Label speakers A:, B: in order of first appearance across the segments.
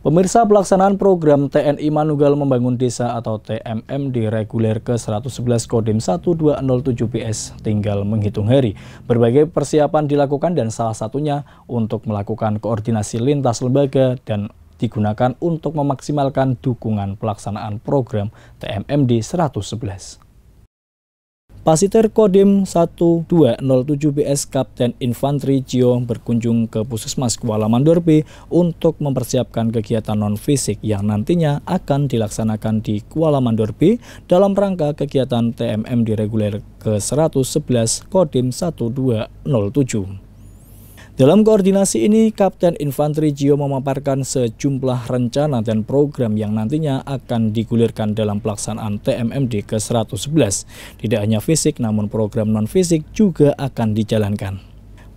A: Pemirsa pelaksanaan program TNI Manugal Membangun Desa atau TMM reguler ke-111 Kodim 1207 PS tinggal menghitung hari. Berbagai persiapan dilakukan dan salah satunya untuk melakukan koordinasi lintas lembaga dan digunakan untuk memaksimalkan dukungan pelaksanaan program TMM di 111. Pasiter Kodim 1207 BS Kapten Infanteri Cio berkunjung ke Puskesmas Kuala Mandorpi untuk mempersiapkan kegiatan non-fisik yang nantinya akan dilaksanakan di Kuala Mandorpi dalam rangka kegiatan TMM di reguler ke-111 Kodim 1207. Dalam koordinasi ini, Kapten Infanteri Gio memaparkan sejumlah rencana dan program yang nantinya akan digulirkan dalam pelaksanaan TMMD ke-111. Tidak hanya fisik, namun program non-fisik juga akan dijalankan.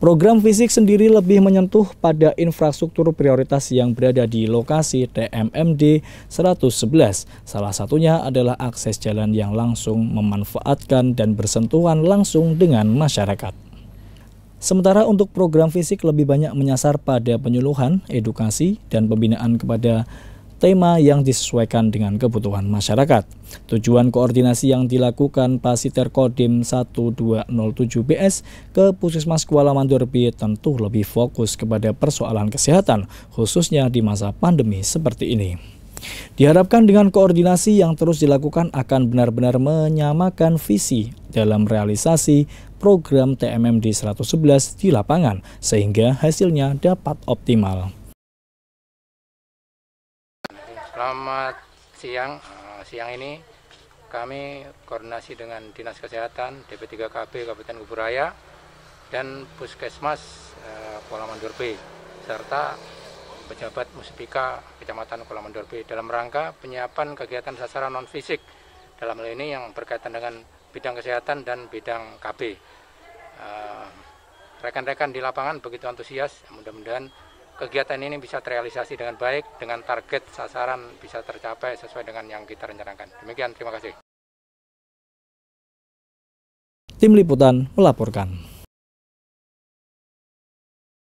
A: Program fisik sendiri lebih menyentuh pada infrastruktur prioritas yang berada di lokasi TMMD 111. Salah satunya adalah akses jalan yang langsung memanfaatkan dan bersentuhan langsung dengan masyarakat. Sementara untuk program fisik lebih banyak menyasar pada penyuluhan, edukasi, dan pembinaan kepada tema yang disesuaikan dengan kebutuhan masyarakat. Tujuan koordinasi yang dilakukan Pasiter Kodim 1207BS ke Puskesmas Kuala B tentu lebih fokus kepada persoalan kesehatan, khususnya di masa pandemi seperti ini. Diharapkan dengan koordinasi yang terus dilakukan akan benar-benar menyamakan visi dalam realisasi program TMMD 111 di lapangan sehingga hasilnya dapat optimal.
B: Selamat siang. Eh, siang ini kami koordinasi dengan Dinas Kesehatan DP3KB Kabupaten Kuburaya dan Puskesmas eh, Kuala Mandur B serta pejabat Muspika Kecamatan Kuala Mandur B dalam rangka penyiapan kegiatan sasaran non fisik dalam hal ini yang berkaitan dengan bidang kesehatan dan bidang KB. Eh, rekan-rekan di lapangan begitu antusias, mudah-mudahan kegiatan ini bisa terrealisasi dengan baik, dengan target sasaran bisa tercapai sesuai dengan yang kita rencanakan. Demikian, terima kasih.
A: Tim Liputan melaporkan.